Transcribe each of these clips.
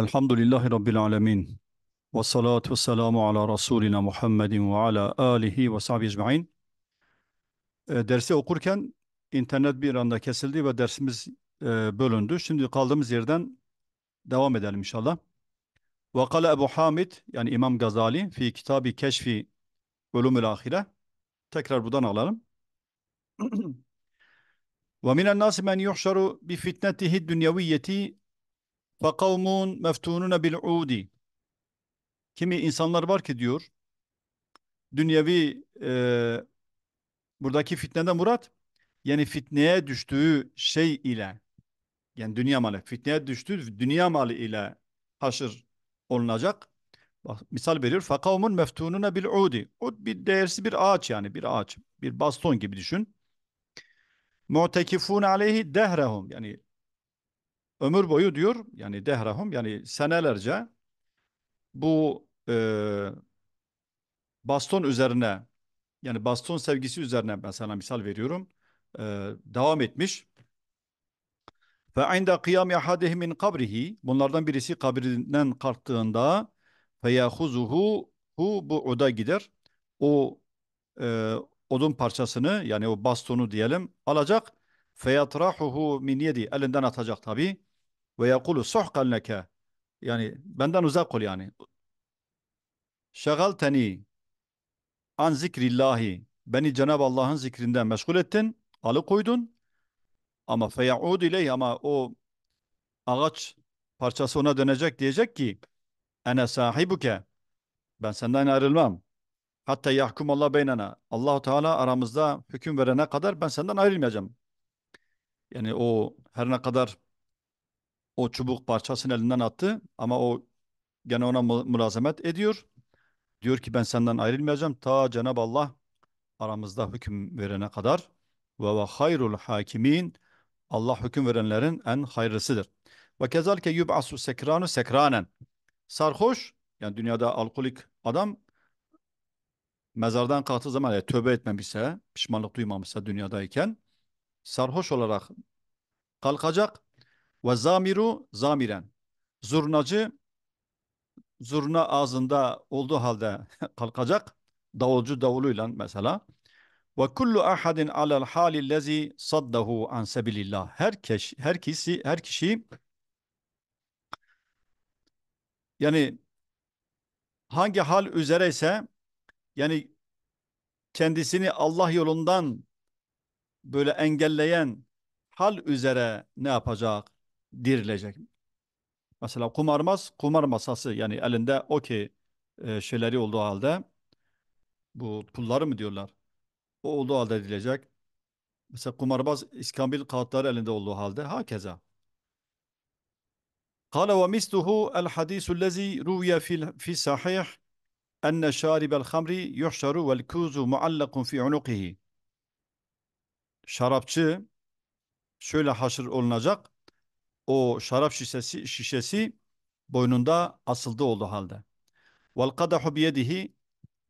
Elhamdülillahi Rabbil alemin. Ve salatu selamu ala Resulina Muhammedin ve ala alihi ve sahbihi ecma'in. E, dersi okurken internet bir anda kesildi ve dersimiz e, bölündü. Şimdi kaldığımız yerden devam edelim inşallah. Ve kale Ebu Hamid yani İmam Gazali fi kitabi keşfi ulumul ahire. Tekrar buradan alalım. Ve minen nasi men yuhşaru bi fitnetihi dünyeviyeti فَقَوْمُونَ مَفْتُونُونَ بِالْعُودِ Kimi insanlar var ki diyor, dünyevi e, buradaki fitnede murat, yani fitneye düştüğü şey ile, yani dünya malı, fitneye düştüğü dünya malı ile haşır olunacak. misal veriyor. فَقَوْمٌ مَفْتُونُونَ بِالْعُودِ Ud bir değersiz bir ağaç yani bir ağaç. Bir baston gibi düşün. مُعْتَكِفُونَ عَلَيْهِ دَهْرَهُمْ Yani ömür boyu diyor yani dehrahum yani senelerce bu e, baston üzerine yani baston sevgisi üzerine ben sana misal veriyorum e, devam etmiş. ve inda kıyam ahadihim min kabrihi bunlardan birisi kabrinden kalktığında fe yahuzuhu hu bu oda gider. O e, odun parçasını yani o bastonu diyelim alacak. Feyatrahuhu min yedi elinden atacak tabi. Ve yekulu suhkan leke. Yani benden uzak ol yani. Şegalteni an zikrillahi. Beni Cenab-ı Allah'ın zikrinden meşgul ettin, alıkoydun. Ama feyaud ileyh ama o ağaç parçası ona dönecek diyecek ki ene sahibuke ben senden ayrılmam. Hatta yahkum Allah beynena. Allahu Teala aramızda hüküm verene kadar ben senden ayrılmayacağım. Yani o her ne kadar o çubuk parçasını elinden attı ama o gene ona mülazamet ediyor. Diyor ki ben senden ayrılmayacağım ta Cenab-ı Allah aramızda hüküm verene kadar ve ve hayrul hakimin Allah hüküm verenlerin en hayırlısıdır. Ve kezalike yub'asu sekranu sekranen. Sarhoş yani dünyada alkolik adam mezardan kalktığı zaman yani tövbe etmemişse, pişmanlık duymamışsa dünyadayken sarhoş olarak kalkacak ve zamiru zamiren. Zurnacı zurna ağzında olduğu halde kalkacak. Davulcu davuluyla mesela. Ve kullu ahadin alel hali lezi saddahu an sebilillah. Her, keş, her, kişi, yani hangi hal üzereyse yani kendisini Allah yolundan böyle engelleyen hal üzere ne yapacak? dirilecek. Mesela kumarbaz, kumar masası yani elinde okey e, şeyleri olduğu halde bu pulları mı diyorlar? O olduğu halde dirilecek. Mesela kumarbaz iskambil kağıtları elinde olduğu halde hakeza. Kale ve misluhu el hadisu lezi ruviye fi sahih enne şaribel hamri yuhşaru vel kuzu muallakun fi unukihi. Şarapçı şöyle haşır olunacak o şarap şişesi, şişesi boynunda asıldı olduğu halde. Vel kadahu biyedihi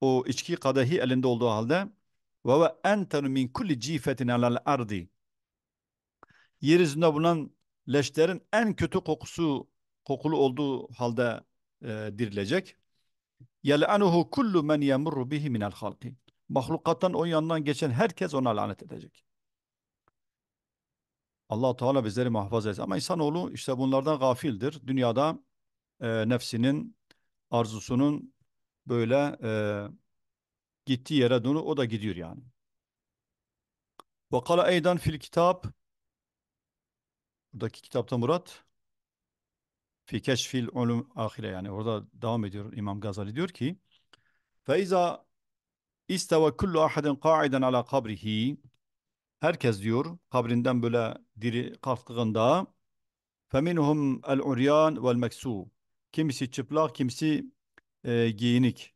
o içki kadehi elinde olduğu halde ve ve entenu min kulli cifetin alal ardi yer yüzünde bulunan leşlerin en kötü kokusu kokulu olduğu halde e, dirilecek. Yel'anuhu kullu men yemurru bihi minel halki. Mahlukattan o yandan geçen herkes ona lanet edecek allah Teala bizleri muhafaza etsin. Ama insanoğlu işte bunlardan gafildir. Dünyada e, nefsinin arzusunun böyle e, gittiği yere dönü o da gidiyor yani. Ve kala eydan fil kitap buradaki kitapta Murat fi keşfil ulum ahire yani orada devam ediyor İmam Gazali diyor ki fe iza istava kullu ahadin qa'iden ala kabrihi herkes diyor kabrinden böyle diri kalktığında فَمِنْهُمْ الْعُرْيَانْ وَالْمَكْسُوبُ Kimisi çıplak, kimisi e, giyinik.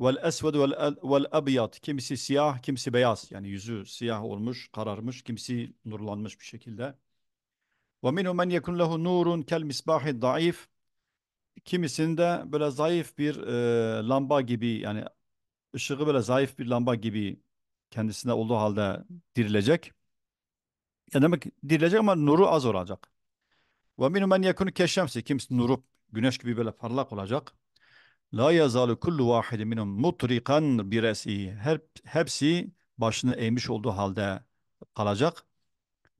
وَالْاَسْوَدُ abiyat Kimisi siyah, kimisi beyaz. Yani yüzü siyah olmuş, kararmış, kimisi nurlanmış bir şekilde. وَمِنْهُمْ مَنْ يَكُنْ nurun kel كَالْمِسْبَاحِ الضَّعِيفِ Kimisinde böyle zayıf bir e, lamba gibi yani ışığı böyle zayıf bir lamba gibi kendisinde olduğu halde dirilecek. Yani demek dirilecek ama nuru az olacak. Ve minhum men yekunu keşşemsi. Kimisi nuru güneş gibi böyle parlak olacak. La yazalu kullu vahidin minhum mutrikan bi Her, hepsi başını eğmiş olduğu halde kalacak.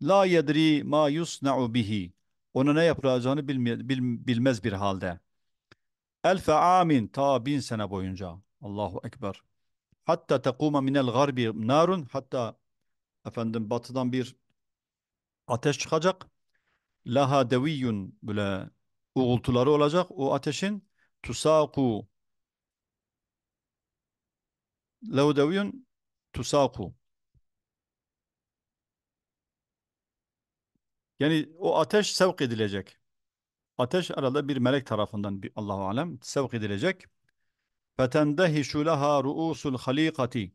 La yedri ma yusna'u bihi. Ona ne yapılacağını bilme, bil, bilmez bir halde. Elfe amin ta bin sene boyunca. Allahu Ekber. Hatta tekuma minel garbi narun. Hatta efendim batıdan bir ateş çıkacak. Laha deviyyun böyle uğultuları olacak. O ateşin tusaku lehu deviyyun tusaku Yani o ateş sevk edilecek. Ateş arada bir melek tarafından Allahu alem sevk edilecek. فَتَنْدَهِشُ لَهَا رُؤُوسُ الْخَل۪يقَةِ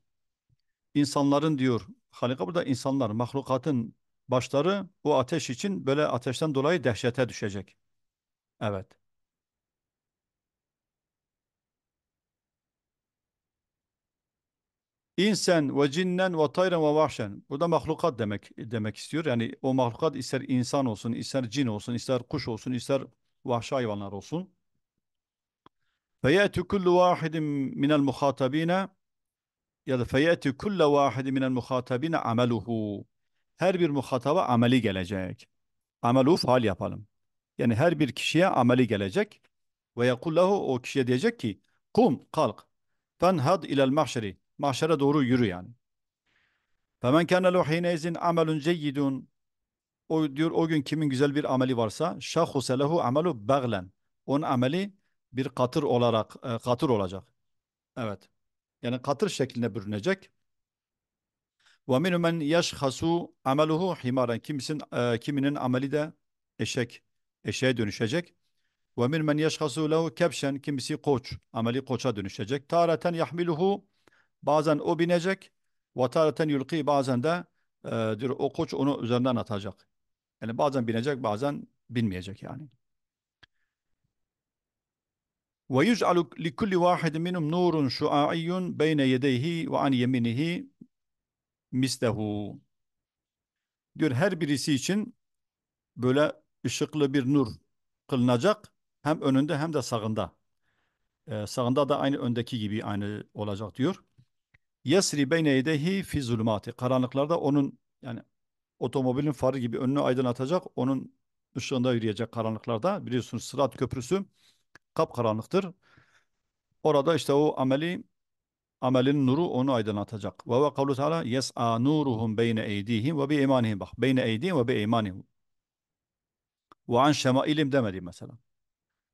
İnsanların diyor, halika burada insanlar, mahlukatın başları bu ateş için böyle ateşten dolayı dehşete düşecek. Evet. İnsen ve cinnen ve tayren ve vahşen. Burada mahlukat demek demek istiyor. Yani o mahlukat ister insan olsun, ister cin olsun, ister kuş olsun, ister vahşi hayvanlar olsun. Feyeti kullu vahidin minel muhatabine ya da feyeti kulle vahidin minel muhatabine Her bir muhataba ameli gelecek. Amelu faal yapalım. Yani her bir kişiye ameli gelecek. Ve yekullahu o kişiye diyecek ki kum kalk. Fenhad ilel mahşeri. Mahşere doğru yürü yani. Femen kâne luhinezin amelun ceyyidun. O diyor o gün kimin güzel bir ameli varsa şahhuse lehu amelu baglen. Onun ameli bir katır olarak e, katır olacak. Evet. Yani katır şeklinde bürünecek. Ve minhum men yashhasu ameluhu himaran. Kimisin e, kiminin ameli de eşek eşeğe dönüşecek. Ve minhum men yashhasu lehu kebşen. Kimisi koç, ameli koça dönüşecek. Tareten yahmiluhu bazen o binecek. Ve tareten yulqi bazen de e, diyor, o koç onu üzerinden atacak. Yani bazen binecek, bazen binmeyecek yani. Ve yuz'alu li kulli vahidin minhum nurun şua'iyyun beyne yedeyhi ve an yeminihi mislehu. Diyor her birisi için böyle ışıklı bir nur kılınacak hem önünde hem de sağında. Ee, sağında da aynı öndeki gibi aynı olacak diyor. Yesri beyne yedehi fi zulmati Karanlıklarda onun yani otomobilin farı gibi önünü aydınlatacak. Onun ışığında yürüyecek karanlıklarda. Biliyorsunuz Sırat Köprüsü kapkaranlıktır. Orada işte o ameli amelin nuru onu aydınlatacak. Ve ve kavlu teala yes'a nuruhum beyne eydihim ve bi imanihim. Bak beyne eydihim ve bi imanihim. Ve an şema ilim demedi mesela.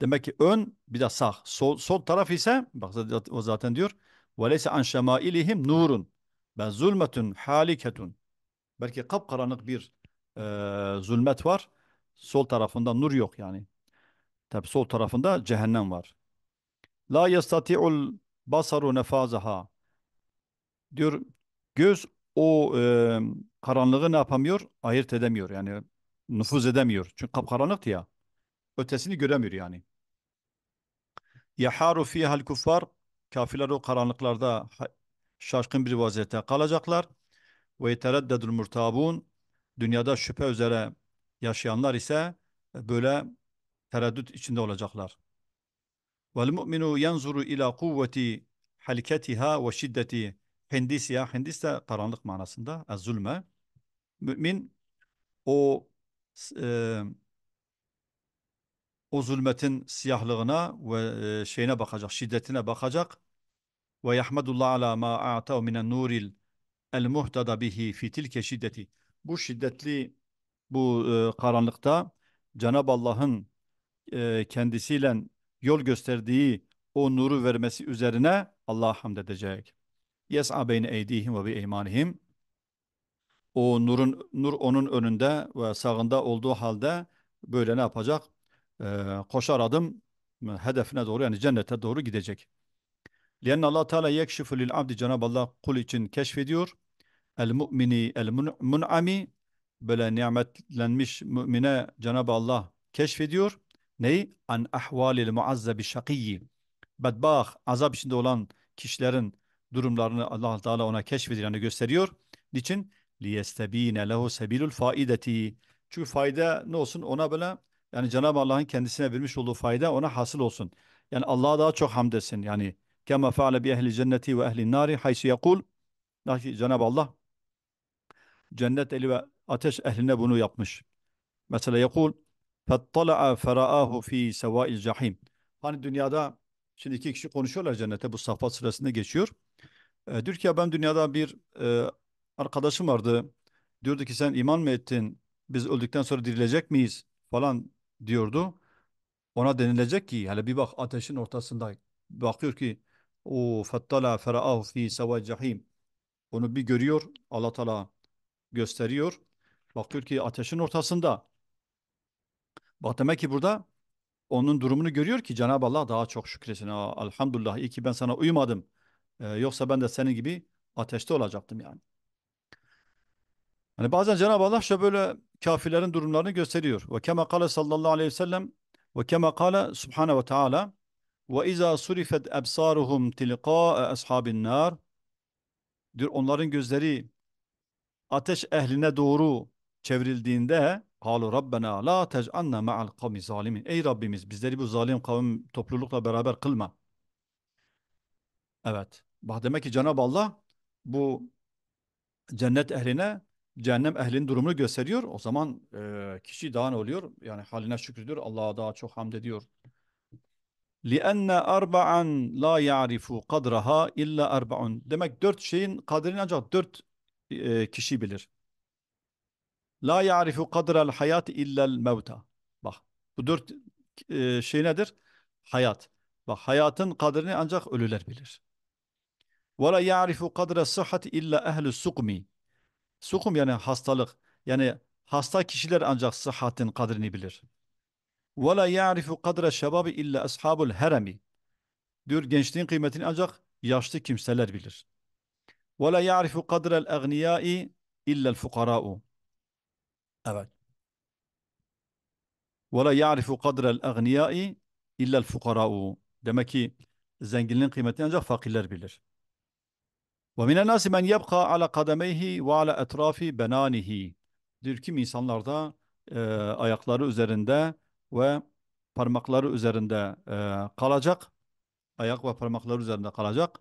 Demek ki ön bir de sağ. Sol, sol taraf ise bak o zaten diyor. Ve leyse an şema şemailihim nurun. Ben zulmetun haliketun. Belki kapkaranlık bir e, zulmet var. Sol tarafında nur yok yani. Tabi sol tarafında cehennem var. La yastati'ul basaru nefazaha. Diyor göz o e, karanlığı ne yapamıyor? Ayırt edemiyor. Yani nüfuz edemiyor. Çünkü kapkaranlıktı ya. Ötesini göremiyor yani. Yaharu fihal kuffar. Kafirler o karanlıklarda şaşkın bir vaziyette kalacaklar. Ve yetereddedül murtabun. Dünyada şüphe üzere yaşayanlar ise böyle tereddüt içinde olacaklar. Vel mu'minu yanzuru ila kuvveti halketiha ve şiddeti hendisiya. Hendis de karanlık manasında. Az zulme. Mümin o e, o zulmetin siyahlığına ve e, şeyine bakacak, şiddetine bakacak. Ve yahmedullah ala ma a'tahu minen nuril el muhtada bihi fi tilke şiddeti. Bu şiddetli bu e, karanlıkta Cenab-ı Allah'ın e, kendisiyle yol gösterdiği o nuru vermesi üzerine Allah'a hamd edecek. Yes'a beyne eydihim ve bi eymanihim. O nurun, nur onun önünde ve sağında olduğu halde böyle ne yapacak? E, koşar adım e, hedefine doğru yani cennete doğru gidecek. Lian Allah Teala yekşifu lil abdi Cenab-ı Allah kul için keşfediyor. El mu'mini el mun'ami böyle nimetlenmiş mümine Cenab-ı Allah keşfediyor. Neyi? An ahvalil muazzabi şakiyyi. Bedbah, azap içinde olan kişilerin durumlarını Allah Teala ona keşfediyor, yani gösteriyor. Niçin? Liyestebine lehu sebilul faideti. Çünkü fayda ne olsun? Ona böyle yani Cenab-ı Allah'ın kendisine vermiş olduğu fayda ona hasıl olsun. Yani Allah'a daha çok hamd etsin. Yani kema faale bi ehli cenneti ve ehli nari haysu yakul. Cenab-ı Allah cennet eli ve ateş ehline bunu yapmış. Mesela yakul فَطَّلَعَ فَرَآهُ ف۪ي سَوَاءِ الْجَحِيمِ Hani dünyada şimdi iki kişi konuşuyorlar cennete bu Saffat sırasında geçiyor. E, diyor ki ya ben dünyada bir e, arkadaşım vardı. Diyordu ki sen iman mı ettin? Biz öldükten sonra dirilecek miyiz? Falan diyordu. Ona denilecek ki hele bir bak ateşin ortasında bakıyor ki o fattala feraahu fi seva cahim. Onu bir görüyor Allah Teala gösteriyor. Bakıyor ki ateşin ortasında Bak demek ki burada onun durumunu görüyor ki Cenab-ı Allah daha çok şükresin. Aa, elhamdülillah iyi ki ben sana uymadım. Ee, yoksa ben de senin gibi ateşte olacaktım yani. Hani bazen Cenab-ı Allah şöyle böyle kafirlerin durumlarını gösteriyor. Ve kema kale sallallahu aleyhi ve sellem ve kema kale subhane ve teala ve izâ surifet ebsâruhum tilqâe ashabin nâr onların gözleri ateş ehline doğru çevrildiğinde Kalu Rabbena la tec'anna ma'al kavmi zalimin. Ey Rabbimiz bizleri bu zalim kavim toplulukla beraber kılma. Evet. Bak demek ki Cenab-ı Allah bu cennet ehline cehennem ehlinin durumunu gösteriyor. O zaman e, kişi daha ne oluyor? Yani haline şükrediyor. Allah'a daha çok hamd ediyor. لِأَنَّ أَرْبَعًا لَا يَعْرِفُ قَدْرَهَا illa أَرْبَعٌ Demek dört şeyin kadrini ancak dört e, kişi bilir. La ya'rifu kadral hayat illel mevta. Bak bu dört e, şey nedir? Hayat. Bak hayatın kadrini ancak ölüler bilir. Ve la ya'rifu kadra sıhhat illa ehlü sukmi. Sukum yani hastalık. Yani hasta kişiler ancak sıhhatin kadrini bilir. Ve la ya'rifu kadra şebabi illa ashabul heremi. Diyor gençliğin kıymetini ancak yaşlı kimseler bilir. Ve la ya'rifu kadra el-agniyai illa el-fukara'u. Evet. وَلَا يَعْرِفُ قَدْرَ الْاَغْنِيَاءِ اِلَّا الْفُقَرَاءُ Demek ki zenginliğin kıymetini ancak fakirler bilir. وَمِنَ النَّاسِ مَنْ يَبْقَى عَلَى قَدَمَيْهِ وَعَلَى اَتْرَافِ بَنَانِهِ Diyor kim insanlarda e, ayakları üzerinde ve parmakları üzerinde e, kalacak. Ayak ve parmakları üzerinde kalacak.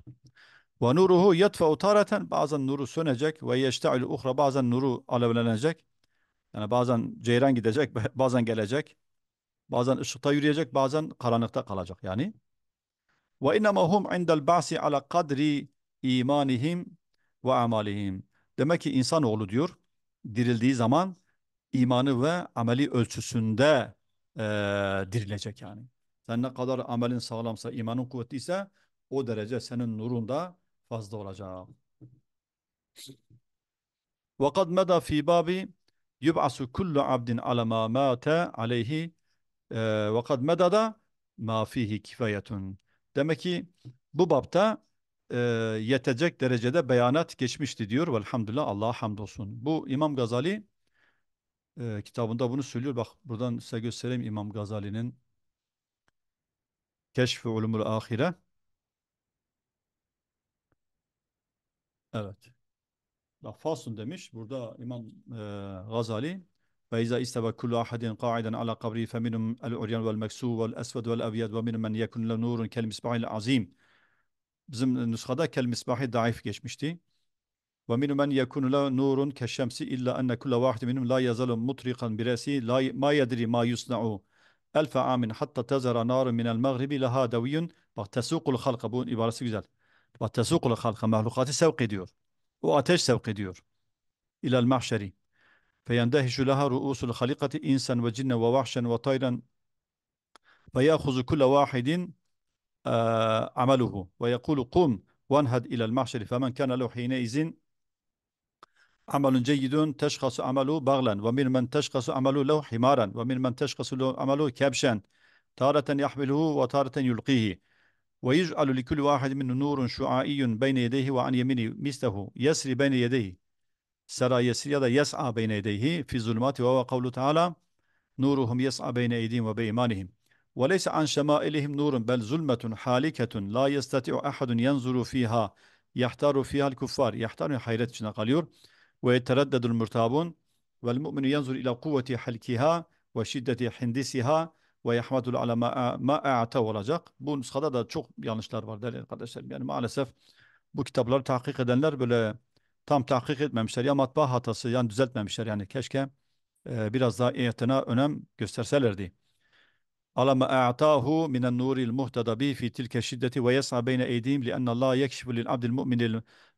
Ve nuruhu yetfe'u tareten bazen nuru sönecek ve yeşte'il uhra bazen nuru alevlenecek. Yani bazen ceyran gidecek, bazen gelecek. Bazen ışıkta yürüyecek, bazen karanlıkta kalacak yani. Ve innema hum indel ba'si ala kadri imanihim ve amalihim. Demek ki insanoğlu diyor, dirildiği zaman imanı ve ameli ölçüsünde e, dirilecek yani. Sen ne kadar amelin sağlamsa, imanın kuvvetliyse o derece senin nurunda da fazla olacak. وَقَدْ مَدَى ف۪ي بَابِ yub'asu kullu abdin ala ma mate aleyhi e, ve kad medada ma fihi kifayetun. Demek ki bu babta e, yetecek derecede beyanat geçmişti diyor. Velhamdülillah Allah'a hamdolsun. Bu İmam Gazali e, kitabında bunu söylüyor. Bak buradan size göstereyim İmam Gazali'nin Keşf-i Ulumul Ahire. Evet. Bak faslun demiş. Burada İmam e, Gazali ve izâ isteve kullu ahadin qa'iden ala kabri fe minum el uryan vel meksu vel esved vel evyed ve minum men yekun le nurun kel misbahil azim. Bizim nuskada kel misbahi daif geçmişti. Ve minum men yekun le nurun keşşemsi illa enne kulle vahid minum la yazalu mutrikan biresi la ma yedri ma yusna'u. Elfe amin hatta tezara narun minel mağribi leha deviyyun. Bak tesukul halka. Bunun ibaresi güzel. Bak tesukul halka. Mahlukatı sevk ediyor. O ateş sevk ediyor. İlal mahşeri. Feyendehişu laha ru'usul halikati insan ve cinne ve vahşen ve tayran yâhuzu kulle vahidin ameluhu ve yekulu kum vanhad ilal mahşeri femen kana lehu hineyizin عمل جيد تشخص عمله بغلا ومن من تشخص عمله له حمارا ومن من تشخص له عمله كبشا تارة يحمله وتارة يلقيه ويجعل لكل واحد منه نور شعائي بين يديه وعن يمينه مثله يسري بين يديه سرى يسري هذا يسعى بين يديه في الظلمات وهو قوله تعالى نورهم يسعى بين أيديهم وبإيمانهم وليس عن شمائلهم نور بل ظلمة حالكة لا يستطيع أحد ينظر فيها يحتار فيها الكفار يحتار حيرت شنا قاليور ويتردد المرتابون والمؤمن ينظر إلى قوة حلكها وشدة حندسها ve yahmadul ala ma a'ta olacak. Bu nuskada da çok yanlışlar var değerli arkadaşlarım. Yani maalesef bu kitapları tahkik edenler böyle tam tahkik etmemişler. Ya matbaa hatası yani düzeltmemişler. Yani keşke e, biraz daha iyetina önem gösterselerdi. Ala ma a'tahu minen nuril muhtada bi fi tilke şiddeti ve yes'a beyne eydihim li enne Allah yekşifu lil abdil mu'minil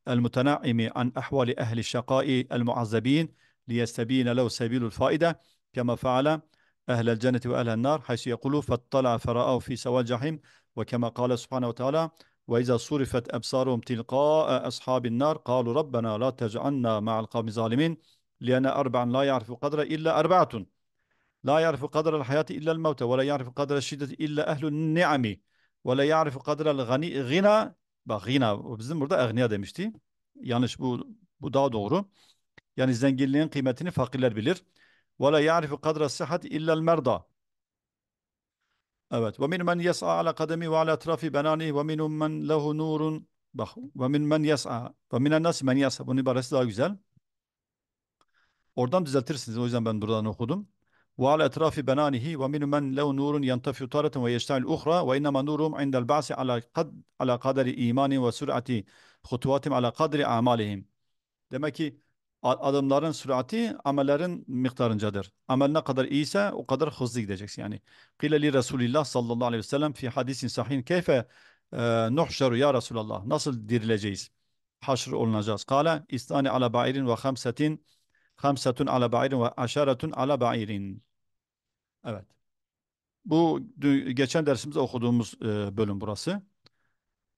el mutenaimi an ahvali ehli şakai el muazzebin li yestebine lev sebilul faide kema أهل الجنة وأهل النار حيث يقول فاطلع فرأوا في سواء الجحيم وكما قال سبحانه وتعالى وإذا صرفت أبصارهم تلقاء أصحاب النار قالوا ربنا لا تجعلنا مع القوم الظالمين لأن أربعا لا يعرف قدر إلا أربعة لا يعرف قدر الحياة إلا الموت ولا يعرف قدر الشدة إلا أهل النعم ولا يعرف قدر الغني غنى غنى gina bizim burada egniya demişti. Yanlış bu bu daha doğru. Yani zenginliğin kıymetini fakirler bilir. Ve la ya'rifu kadra sıhhat illa'l merda. Evet. Ve min men yes'a ala kademi ve ala trafi benani ve minum men lehu nurun. Bak. Ve min men yes'a. Ve minen nas men yes'a. Bunun ibaresi daha güzel. Oradan düzeltirsiniz. O yüzden ben buradan okudum. Ve ala etrafi benanihi ve minum men lehu nurun yantafi taratan ve yeşta'il uhra ve innema nurum indel ba'si ala kad ala kaderi imani ve sur'ati hutuvatim ala Demek ki adımların sürati amellerin miktarıncadır. Amel ne kadar iyiyse o kadar hızlı gideceksin yani. Kile li Resulillah sallallahu aleyhi ve sellem fi hadisin sahin keyfe e, nuhşeru ya Resulallah nasıl dirileceğiz? Haşr olunacağız. Kale istani ala ba'irin ve hamsetin hamsetun ala ba'irin ve aşaretun ala ba'irin. Evet. Bu geçen dersimizde okuduğumuz e, bölüm burası.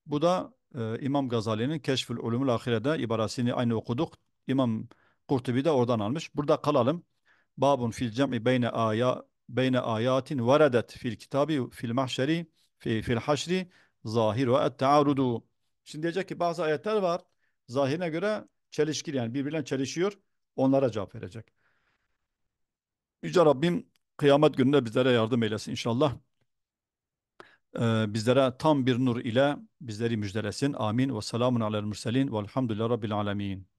Bu da e, İmam Gazali'nin Keşfül Ulumul Ahire'de ibaresini aynı okuduk. İmam Kurtubi de oradan almış. Burada kalalım. Babun fil cem'i beyne aya beyne ayatin varadet fil kitabi fil mahşeri fi, fil haşri zahir ve et taarudu. Şimdi diyecek ki bazı ayetler var. Zahirine göre çelişkili yani birbirine çelişiyor. Onlara cevap verecek. Yüce Rabbim kıyamet gününde bizlere yardım eylesin inşallah. Ee, bizlere tam bir nur ile bizleri müjdelesin. Amin. Ve selamun alel mürselin. Velhamdülillahi Rabbil alemin.